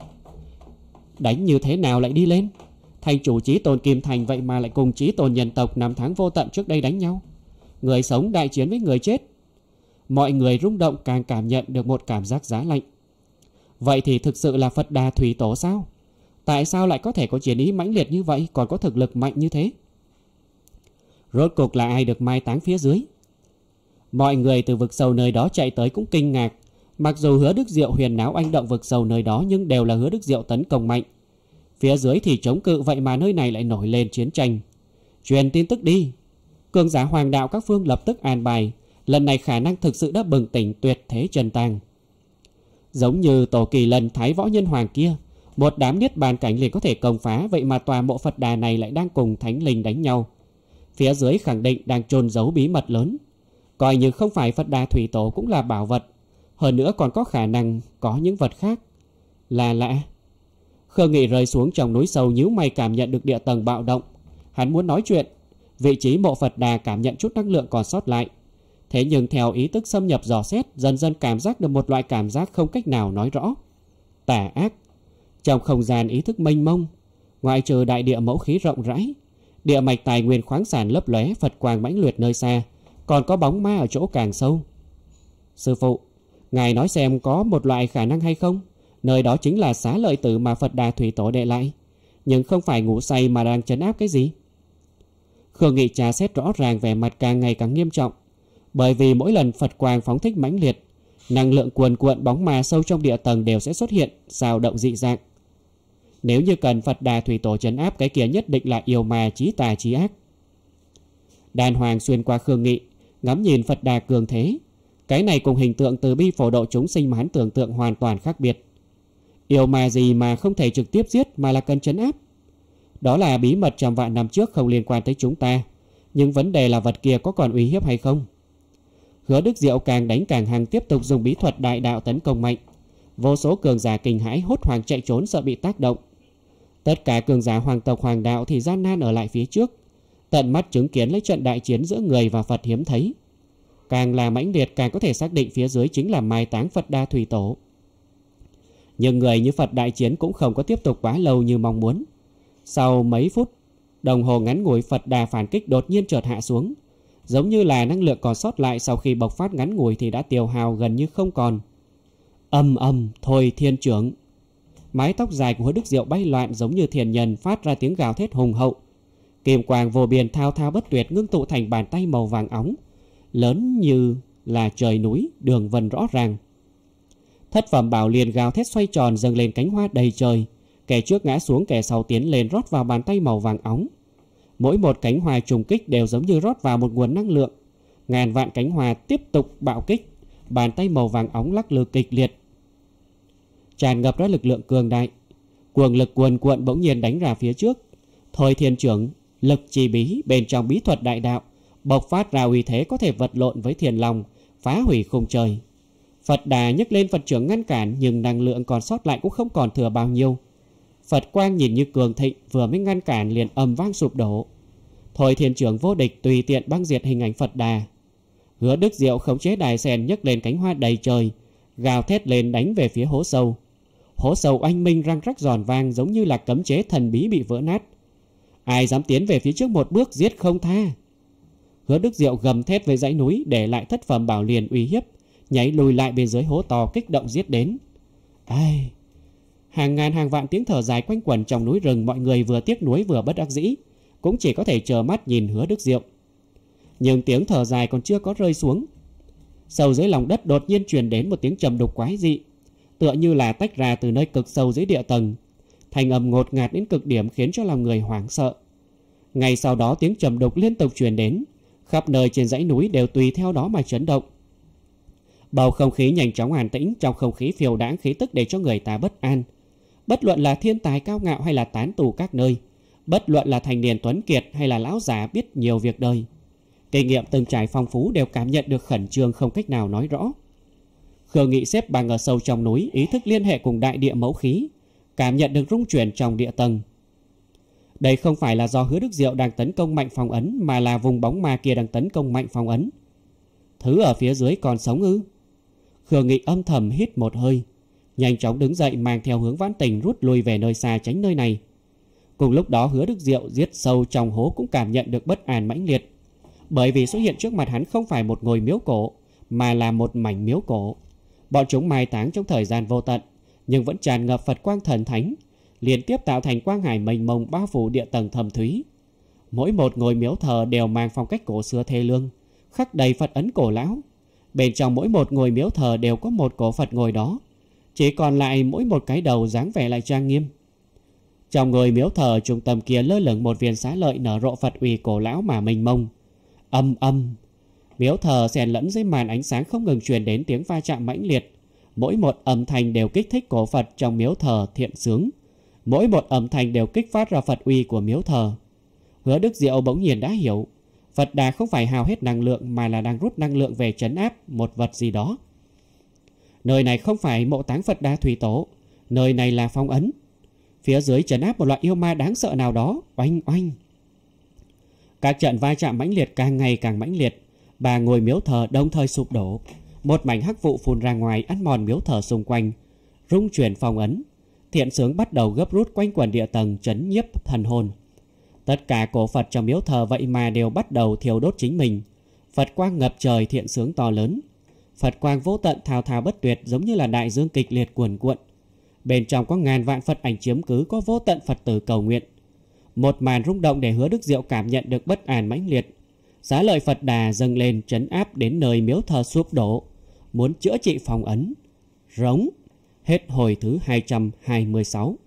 Đánh như thế nào lại đi lên? Thành chủ trí tôn Kim Thành vậy mà lại cùng trí tôn nhân tộc năm tháng vô tận trước đây đánh nhau. Người sống đại chiến với người chết. Mọi người rung động càng cảm nhận được một cảm giác giá lạnh. Vậy thì thực sự là Phật Đà Thủy Tổ sao? Tại sao lại có thể có chiến ý mãnh liệt như vậy còn có thực lực mạnh như thế? Rốt cuộc là ai được mai táng phía dưới Mọi người từ vực sâu nơi đó chạy tới cũng kinh ngạc Mặc dù hứa Đức Diệu huyền náo anh động vực sâu nơi đó Nhưng đều là hứa Đức Diệu tấn công mạnh Phía dưới thì chống cự vậy mà nơi này lại nổi lên chiến tranh Truyền tin tức đi Cường giả hoàng đạo các phương lập tức an bài Lần này khả năng thực sự đã bừng tỉnh tuyệt thế trần tàng Giống như tổ kỳ lần thái võ nhân hoàng kia Một đám niết bàn cảnh liền có thể công phá Vậy mà tòa mộ Phật đà này lại đang cùng thánh linh đánh nhau Phía dưới khẳng định đang chôn giấu bí mật lớn Coi như không phải Phật Đà Thủy Tổ cũng là bảo vật Hơn nữa còn có khả năng có những vật khác Là lạ khơ Nghị rơi xuống trong núi sâu nhíu mày cảm nhận được địa tầng bạo động Hắn muốn nói chuyện Vị trí mộ Phật Đà cảm nhận chút năng lượng còn sót lại Thế nhưng theo ý thức xâm nhập dò xét Dần dần cảm giác được một loại cảm giác không cách nào nói rõ Tà ác Trong không gian ý thức mênh mông Ngoại trừ đại địa mẫu khí rộng rãi Địa mạch tài nguyên khoáng sản lấp lóe Phật quang mãnh liệt nơi xa Còn có bóng ma ở chỗ càng sâu Sư phụ Ngài nói xem có một loại khả năng hay không Nơi đó chính là xá lợi tử mà Phật Đà Thủy Tổ đệ lại Nhưng không phải ngủ say mà đang chấn áp cái gì Khương Nghị trà xét rõ ràng về mặt càng ngày càng nghiêm trọng Bởi vì mỗi lần Phật Quang phóng thích mãnh liệt Năng lượng cuồn cuộn bóng ma sâu trong địa tầng đều sẽ xuất hiện, xào động dị dạng nếu như cần Phật Đà Thủy Tổ trấn áp cái kia nhất định là yêu ma trí tà trí ác. Đàn Hoàng xuyên qua Khương Nghị, ngắm nhìn Phật Đà cường thế. Cái này cùng hình tượng từ bi phổ độ chúng sinh mà hắn tưởng tượng hoàn toàn khác biệt. Yêu ma gì mà không thể trực tiếp giết mà là cần trấn áp. Đó là bí mật trăm vạn năm trước không liên quan tới chúng ta. Nhưng vấn đề là vật kia có còn uy hiếp hay không? Hứa Đức Diệu càng đánh càng hăng tiếp tục dùng bí thuật đại đạo tấn công mạnh. Vô số cường giả kinh hãi hốt hoảng chạy trốn sợ bị tác động. Tất cả cường giả hoàng tộc hoàng đạo thì gian nan ở lại phía trước, tận mắt chứng kiến lấy trận đại chiến giữa người và Phật hiếm thấy. Càng là mãnh liệt càng có thể xác định phía dưới chính là mai táng Phật Đa Thủy Tổ. Nhưng người như Phật đại chiến cũng không có tiếp tục quá lâu như mong muốn. Sau mấy phút, đồng hồ ngắn ngủi Phật Đà phản kích đột nhiên chợt hạ xuống. Giống như là năng lượng còn sót lại sau khi bộc phát ngắn ngủi thì đã tiêu hào gần như không còn. Âm âm, thôi thiên trưởng, mái tóc dài của hứa đức diệu bay loạn giống như thiền nhân phát ra tiếng gào thét hùng hậu kim quang vô biên thao thao bất tuyệt ngưng tụ thành bàn tay màu vàng óng lớn như là trời núi đường vân rõ ràng thất phẩm bảo liền gào thét xoay tròn dâng lên cánh hoa đầy trời kẻ trước ngã xuống kẻ sau tiến lên rót vào bàn tay màu vàng óng mỗi một cánh hoa trùng kích đều giống như rót vào một nguồn năng lượng ngàn vạn cánh hoa tiếp tục bạo kích bàn tay màu vàng óng lắc lư kịch liệt tràn ngập ra lực lượng cường đại. Cuồng lực cuồn cuộn bỗng nhiên đánh ra phía trước. Thời thiên trưởng, lực trì bí bên trong bí thuật đại đạo, bộc phát ra uy thế có thể vật lộn với thiền lòng, phá hủy khung trời. Phật đà nhấc lên Phật trưởng ngăn cản nhưng năng lượng còn sót lại cũng không còn thừa bao nhiêu. Phật quang nhìn như cường thịnh vừa mới ngăn cản liền ầm vang sụp đổ. Thôi thiên trưởng vô địch tùy tiện băng diệt hình ảnh Phật đà. Hứa Đức Diệu khống chế đài sen nhấc lên cánh hoa đầy trời, gào thét lên đánh về phía hố sâu hố sầu anh minh răng rắc giòn vang giống như là cấm chế thần bí bị vỡ nát. Ai dám tiến về phía trước một bước giết không tha. Hứa Đức Diệu gầm thét về dãy núi để lại thất phẩm bảo liền uy hiếp, nháy lùi lại bên dưới hố to kích động giết đến. Ai... Hàng ngàn hàng vạn tiếng thở dài quanh quẩn trong núi rừng mọi người vừa tiếc nuối vừa bất đắc dĩ, cũng chỉ có thể chờ mắt nhìn hứa Đức Diệu. Nhưng tiếng thở dài còn chưa có rơi xuống. Sâu dưới lòng đất đột nhiên truyền đến một tiếng trầm đục quái dị, tựa như là tách ra từ nơi cực sâu dưới địa tầng. Thành âm ngột ngạt đến cực điểm khiến cho lòng người hoảng sợ. Ngay sau đó tiếng trầm đục liên tục truyền đến, khắp nơi trên dãy núi đều tùy theo đó mà chấn động. Bầu không khí nhanh chóng hoàn tĩnh trong không khí phiêu đãng khí tức để cho người ta bất an. Bất luận là thiên tài cao ngạo hay là tán tù các nơi, bất luận là thành niên tuấn kiệt hay là lão già biết nhiều việc đời. Kinh nghiệm từng trải phong phú đều cảm nhận được khẩn trương không cách nào nói rõ. Khương Nghị xếp bằng ở sâu trong núi, ý thức liên hệ cùng đại địa mẫu khí, cảm nhận được rung chuyển trong địa tầng. Đây không phải là do Hứa Đức Diệu đang tấn công mạnh phòng ấn mà là vùng bóng ma kia đang tấn công mạnh phòng ấn. Thứ ở phía dưới còn sống ư? Khương Nghị âm thầm hít một hơi, nhanh chóng đứng dậy mang theo hướng Vãn Tình rút lui về nơi xa tránh nơi này. Cùng lúc đó Hứa Đức Diệu giết sâu trong hố cũng cảm nhận được bất an mãnh liệt, bởi vì xuất hiện trước mặt hắn không phải một ngôi miếu cổ mà là một mảnh miếu cổ. Bọn chúng mai táng trong thời gian vô tận, nhưng vẫn tràn ngập Phật quang thần thánh, liên tiếp tạo thành quang hải mênh mông bao phủ địa tầng thầm thúy. Mỗi một ngôi miếu thờ đều mang phong cách cổ xưa thê lương, khắc đầy Phật ấn cổ lão. Bên trong mỗi một ngôi miếu thờ đều có một cổ Phật ngồi đó, chỉ còn lại mỗi một cái đầu dáng vẻ lại trang nghiêm. Trong ngôi miếu thờ trung tâm kia lơ lửng một viên xá lợi nở rộ Phật uy cổ lão mà mênh mông. Âm âm Miếu thờ xen lẫn dưới màn ánh sáng không ngừng truyền đến tiếng va chạm mãnh liệt. Mỗi một âm thanh đều kích thích cổ Phật trong miếu thờ thiện sướng. Mỗi một âm thanh đều kích phát ra Phật uy của miếu thờ. Hứa Đức Diệu bỗng nhiên đã hiểu, Phật Đà không phải hào hết năng lượng mà là đang rút năng lượng về chấn áp một vật gì đó. Nơi này không phải mộ táng Phật Đà Thủy Tổ, nơi này là phong ấn. Phía dưới chấn áp một loại yêu ma đáng sợ nào đó, oanh oanh. Các trận va chạm mãnh liệt càng ngày càng mãnh liệt, Ba ngôi miếu thờ đồng thời sụp đổ Một mảnh hắc vụ phun ra ngoài ăn mòn miếu thờ xung quanh Rung chuyển phong ấn Thiện sướng bắt đầu gấp rút quanh quần địa tầng chấn nhiếp thần hồn Tất cả cổ Phật trong miếu thờ vậy mà đều bắt đầu thiêu đốt chính mình Phật quang ngập trời thiện sướng to lớn Phật quang vô tận thao thao bất tuyệt giống như là đại dương kịch liệt cuồn cuộn Bên trong có ngàn vạn Phật ảnh chiếm cứ có vô tận Phật tử cầu nguyện một màn rung động để hứa Đức Diệu cảm nhận được bất an mãnh liệt, Giá lợi Phật Đà dâng lên trấn áp đến nơi miếu thờ sụp đổ, muốn chữa trị phòng ấn. Rống, hết hồi thứ 226.